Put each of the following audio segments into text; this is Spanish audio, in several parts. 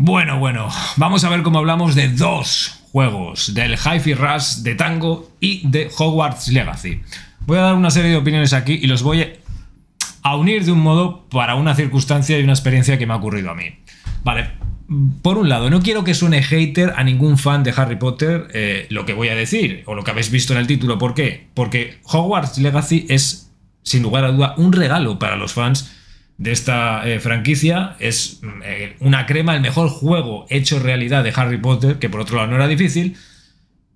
Bueno, bueno, vamos a ver cómo hablamos de dos juegos, del hi Rush de Tango y de Hogwarts Legacy. Voy a dar una serie de opiniones aquí y los voy a unir de un modo para una circunstancia y una experiencia que me ha ocurrido a mí. Vale, por un lado, no quiero que suene hater a ningún fan de Harry Potter eh, lo que voy a decir o lo que habéis visto en el título. ¿Por qué? Porque Hogwarts Legacy es, sin lugar a duda, un regalo para los fans de esta eh, franquicia. Es mm, eh, una crema, el mejor juego hecho realidad de Harry Potter, que por otro lado no era difícil.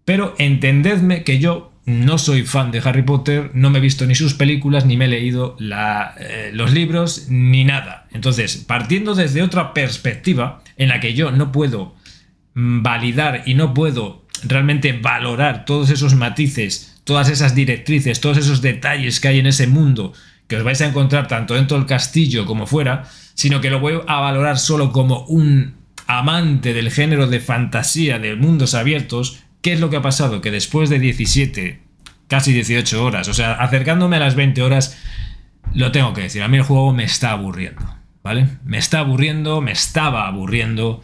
Pero entendedme que yo no soy fan de Harry Potter, no me he visto ni sus películas, ni me he leído la, eh, los libros, ni nada. Entonces, partiendo desde otra perspectiva en la que yo no puedo mm, validar y no puedo realmente valorar todos esos matices, todas esas directrices, todos esos detalles que hay en ese mundo que os vais a encontrar tanto dentro del castillo como fuera, sino que lo voy a valorar solo como un amante del género de fantasía de mundos abiertos, ¿qué es lo que ha pasado? Que después de 17, casi 18 horas, o sea, acercándome a las 20 horas, lo tengo que decir, a mí el juego me está aburriendo, ¿vale? Me está aburriendo, me estaba aburriendo.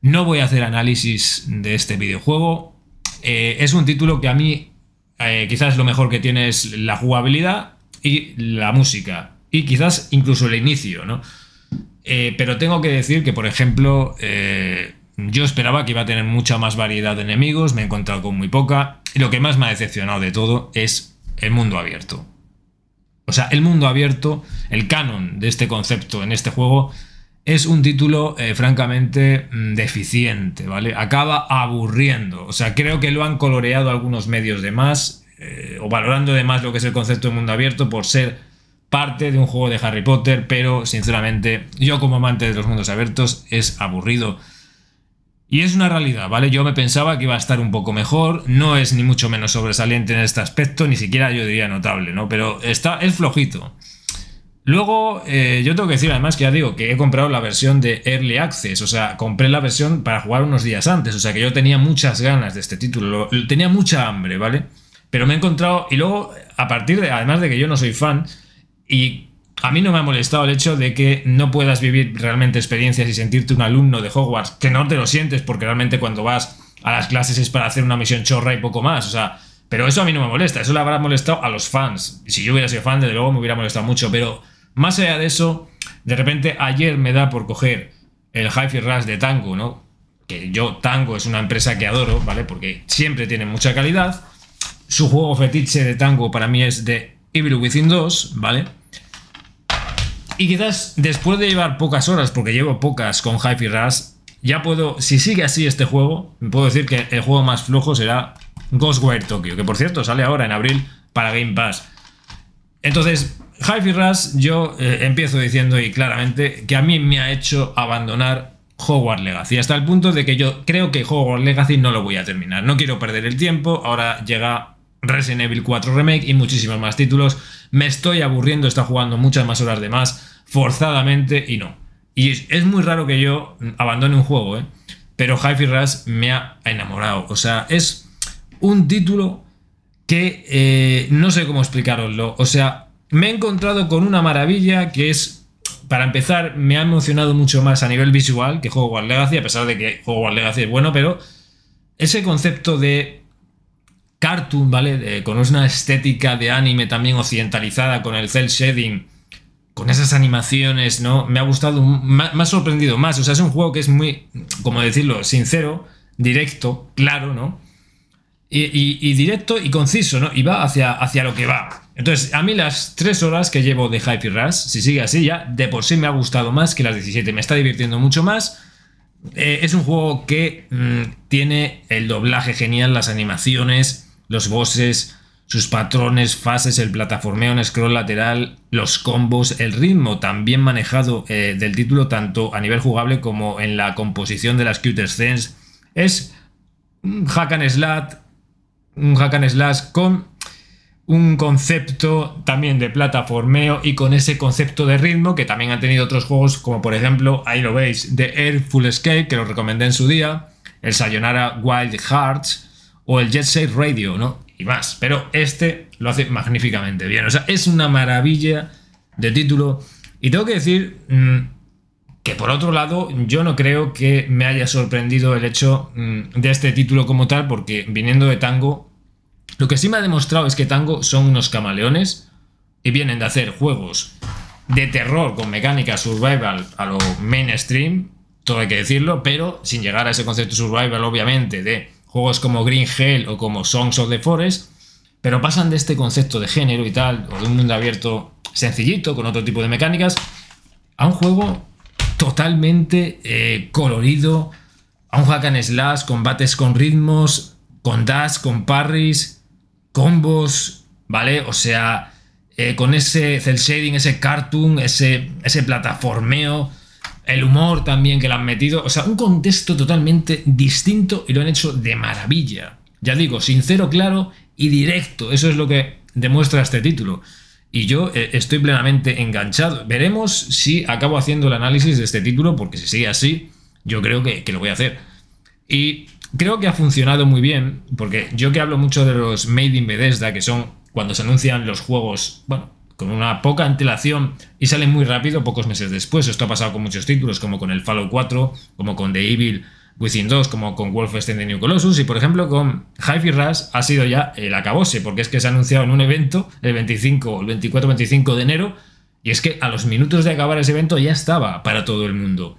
No voy a hacer análisis de este videojuego. Eh, es un título que a mí eh, quizás lo mejor que tiene es la jugabilidad, y la música. Y quizás incluso el inicio, ¿no? Eh, pero tengo que decir que, por ejemplo, eh, yo esperaba que iba a tener mucha más variedad de enemigos, me he encontrado con muy poca. Y lo que más me ha decepcionado de todo es el mundo abierto. O sea, el mundo abierto, el canon de este concepto en este juego, es un título eh, francamente mm, deficiente, ¿vale? Acaba aburriendo. O sea, creo que lo han coloreado algunos medios de más eh, o valorando además lo que es el concepto de mundo abierto por ser parte de un juego de Harry Potter, pero sinceramente yo como amante de los mundos abiertos es aburrido. Y es una realidad, ¿vale? Yo me pensaba que iba a estar un poco mejor, no es ni mucho menos sobresaliente en este aspecto, ni siquiera yo diría notable, ¿no? Pero está, es flojito. Luego, eh, yo tengo que decir además que ya digo que he comprado la versión de Early Access, o sea, compré la versión para jugar unos días antes, o sea que yo tenía muchas ganas de este título, tenía mucha hambre, ¿vale? Pero me he encontrado, y luego, a partir de, además de que yo no soy fan, y a mí no me ha molestado el hecho de que no puedas vivir realmente experiencias y sentirte un alumno de Hogwarts, que no te lo sientes, porque realmente cuando vas a las clases es para hacer una misión chorra y poco más, o sea, pero eso a mí no me molesta, eso le habrá molestado a los fans. Si yo hubiera sido fan, desde luego me hubiera molestado mucho, pero más allá de eso, de repente ayer me da por coger el hi Rush de Tango, ¿no? Que yo, Tango es una empresa que adoro, ¿vale? Porque siempre tiene mucha calidad. Su juego fetiche de tango para mí es de Evil Within 2, ¿vale? Y quizás después de llevar pocas horas, porque llevo pocas con Hype y Rush, ya puedo, si sigue así este juego, puedo decir que el juego más flojo será Ghostwire Tokyo, que por cierto sale ahora en abril para Game Pass. Entonces, Hype Rush yo eh, empiezo diciendo y claramente que a mí me ha hecho abandonar Hogwarts Legacy, hasta el punto de que yo creo que Hogwarts Legacy no lo voy a terminar. No quiero perder el tiempo, ahora llega Resident Evil 4 Remake y muchísimos más títulos. Me estoy aburriendo, está jugando muchas más horas de más, forzadamente y no. Y es muy raro que yo abandone un juego, ¿eh? Pero Hyphy fi Rush me ha enamorado. O sea, es un título que eh, no sé cómo explicaroslo. O sea, me he encontrado con una maravilla que es, para empezar, me ha emocionado mucho más a nivel visual que juego War Legacy, a pesar de que juego War Legacy es bueno, pero ese concepto de cartoon, ¿vale? con una estética de anime también occidentalizada, con el cel shading, con esas animaciones, ¿no? Me ha gustado, me sorprendido más. O sea, es un juego que es muy, como decirlo, sincero, directo, claro, ¿no? Y, directo y conciso, ¿no? Y va hacia, hacia lo que va. Entonces, a mí las tres horas que llevo de y Rush, si sigue así ya, de por sí me ha gustado más que las 17. Me está divirtiendo mucho más. Eh, es un juego que mm, tiene el doblaje genial, las animaciones, los bosses, sus patrones, fases, el plataformeo en scroll lateral, los combos, el ritmo también manejado eh, del título tanto a nivel jugable como en la composición de las Cute scenes. Es un hack and slash, un hack and con un concepto también de plataformeo y con ese concepto de ritmo que también han tenido otros juegos como por ejemplo, ahí lo veis, The Air Full Escape que lo recomendé en su día, el Sayonara Wild Hearts, o el Jet Set Radio, ¿no? Y más. Pero este lo hace magníficamente bien. O sea, es una maravilla de título. Y tengo que decir mm, que por otro lado, yo no creo que me haya sorprendido el hecho mm, de este título como tal, porque viniendo de Tango, lo que sí me ha demostrado es que Tango son unos camaleones y vienen de hacer juegos de terror con mecánica survival a lo mainstream, todo hay que decirlo, pero sin llegar a ese concepto survival obviamente de juegos como Green Hell o como Songs of the Forest, pero pasan de este concepto de género y tal, o de un mundo abierto sencillito, con otro tipo de mecánicas, a un juego totalmente eh, colorido, a un hack and slash, combates con ritmos, con dash, con parries, combos, ¿vale? O sea, eh, con ese cel shading, ese cartoon, ese, ese plataformeo el humor también que le han metido, o sea, un contexto totalmente distinto y lo han hecho de maravilla. Ya digo, sincero, claro y directo, eso es lo que demuestra este título. Y yo eh, estoy plenamente enganchado. Veremos si acabo haciendo el análisis de este título, porque si sigue así, yo creo que, lo voy a hacer. Y creo que ha funcionado muy bien, porque yo que hablo mucho de los Made in Bethesda, que son cuando se anuncian los juegos, bueno, con una poca antelación y sale muy rápido pocos meses después. Esto ha pasado con muchos títulos, como con el Fallout 4, como con The Evil Within 2, como con Wolfenstein The New Colossus y por ejemplo con Hyphy fi Rush ha sido ya el acabose, porque es que se ha anunciado en un evento el 25 el 24-25 de enero y es que a los minutos de acabar ese evento ya estaba para todo el mundo.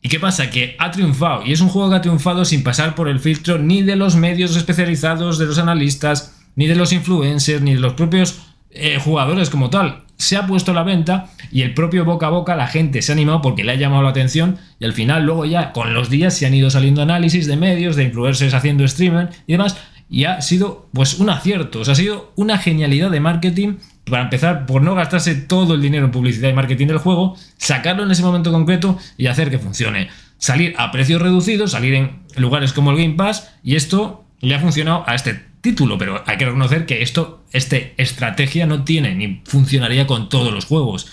¿Y qué pasa? Que ha triunfado, y es un juego que ha triunfado sin pasar por el filtro ni de los medios especializados, de los analistas, ni de los influencers, ni de los propios eh, jugadores como tal. Se ha puesto a la venta y el propio boca a boca, la gente se ha animado porque le ha llamado la atención y al final luego ya con los días se han ido saliendo análisis de medios, de influencers haciendo streaming y demás y ha sido pues un acierto, o sea, ha sido una genialidad de marketing para empezar por no gastarse todo el dinero en publicidad y marketing del juego, sacarlo en ese momento concreto y hacer que funcione. Salir a precios reducidos, salir en lugares como el Game Pass y esto le ha funcionado a este título, pero hay que reconocer que esto, este estrategia no tiene ni funcionaría con todos los juegos.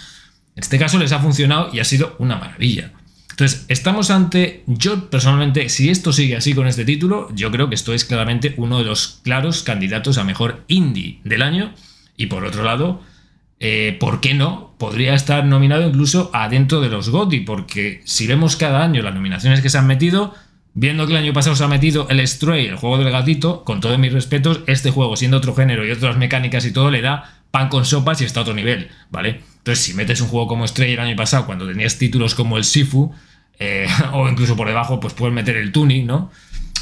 En este caso les ha funcionado y ha sido una maravilla. Entonces, estamos ante, yo personalmente, si esto sigue así con este título, yo creo que esto es claramente uno de los claros candidatos a mejor indie del año. Y por otro lado, eh, ¿por qué no? Podría estar nominado incluso adentro de los goti porque si vemos cada año las nominaciones que se han metido, Viendo que el año pasado se ha metido el Stray, el juego del gatito, con todos mis respetos, este juego, siendo otro género y otras mecánicas y todo, le da pan con sopas y está a otro nivel, ¿vale? Entonces, si metes un juego como Stray el año pasado, cuando tenías títulos como el Sifu, eh, o incluso por debajo, pues puedes meter el Tuning, ¿no?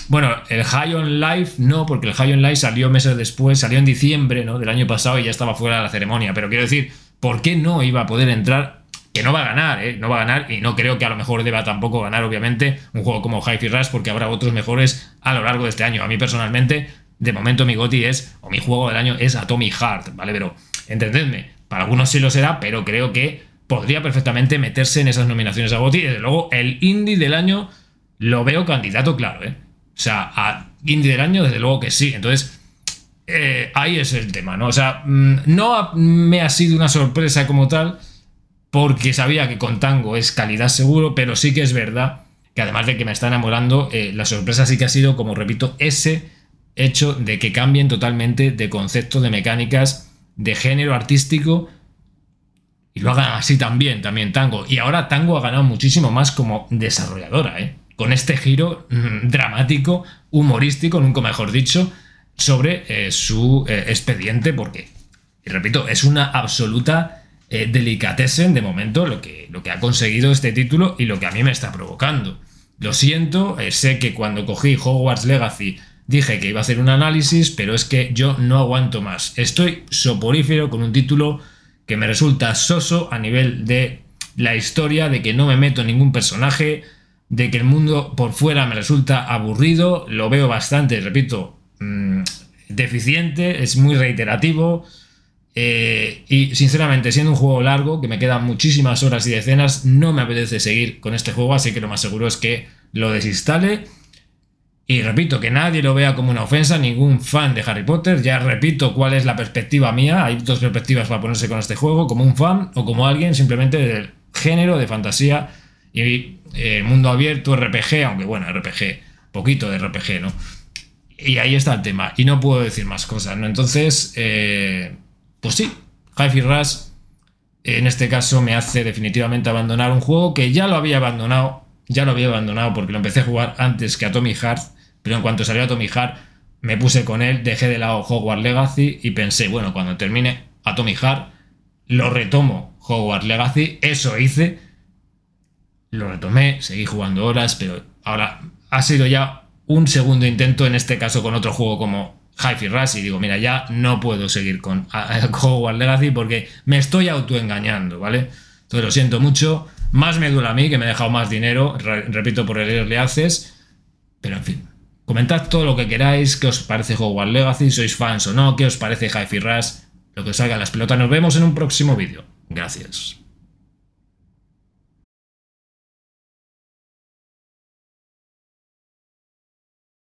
Bueno, el High on Life no, porque el High on Life salió meses después, salió en diciembre ¿no? del año pasado y ya estaba fuera de la ceremonia. Pero quiero decir, ¿por qué no iba a poder entrar que no va a ganar, ¿eh? no va a ganar y no creo que a lo mejor deba tampoco ganar, obviamente, un juego como Hi-Fi Rush porque habrá otros mejores a lo largo de este año. A mí personalmente, de momento mi goti es, o mi juego del año es Atomic Heart, ¿vale? Pero entendedme, para algunos sí lo será, pero creo que podría perfectamente meterse en esas nominaciones a goti. Desde luego, el indie del año lo veo candidato claro, ¿eh? O sea, a indie del año desde luego que sí. Entonces... Eh, ahí es el tema, ¿no? O sea, mm, no me ha sido una sorpresa como tal, porque sabía que con Tango es calidad seguro, pero sí que es verdad que además de que me está enamorando, eh, la sorpresa sí que ha sido, como repito, ese hecho de que cambien totalmente de concepto, de mecánicas, de género artístico y lo hagan así también, también Tango. Y ahora Tango ha ganado muchísimo más como desarrolladora, ¿eh? con este giro mm, dramático, humorístico, nunca mejor dicho, sobre eh, su expediente, porque, y repito, es una absoluta eh, delicatesen de momento lo que, lo que ha conseguido este título y lo que a mí me está provocando. Lo siento, eh, sé que cuando cogí Hogwarts Legacy dije que iba a hacer un análisis, pero es que yo no aguanto más. Estoy soporífero con un título que me resulta soso a nivel de la historia, de que no me meto ningún personaje, de que el mundo por fuera me resulta aburrido, lo veo bastante, repito, mm, deficiente, es muy reiterativo. Eh, y sinceramente, siendo un juego largo, que me quedan muchísimas horas y decenas, no me apetece seguir con este juego, así que lo más seguro es que lo desinstale. Y repito, que nadie lo vea como una ofensa, ningún fan de Harry Potter. Ya repito cuál es la perspectiva mía. Hay dos perspectivas para ponerse con este juego, como un fan o como alguien simplemente del género de fantasía y el eh, mundo abierto, RPG, aunque bueno, RPG, poquito de RPG, ¿no? Y ahí está el tema. Y no puedo decir más cosas, ¿no? Entonces, eh, pues sí, hi Rush en este caso me hace definitivamente abandonar un juego que ya lo había abandonado, ya lo había abandonado porque lo empecé a jugar antes que a Tommy Heart, pero en cuanto salió a Tommy Heart me puse con él, dejé de lado Hogwarts Legacy y pensé, bueno, cuando termine a Tommy Heart lo retomo Hogwarts Legacy, eso hice, lo retomé, seguí jugando horas, pero ahora ha sido ya un segundo intento, en este caso con otro juego como Hyphy Rush y digo, mira, ya no puedo seguir con Hogwarts Legacy porque me estoy autoengañando, ¿vale? Entonces lo siento mucho, más me duele a mí que me he dejado más dinero, repito, por el le haces, pero en fin. Comentad todo lo que queráis, qué os parece Hogwarts Legacy, sois fans o no, qué os parece Hyphy Rush, lo que os haga las pelotas. Nos vemos en un próximo vídeo. Gracias.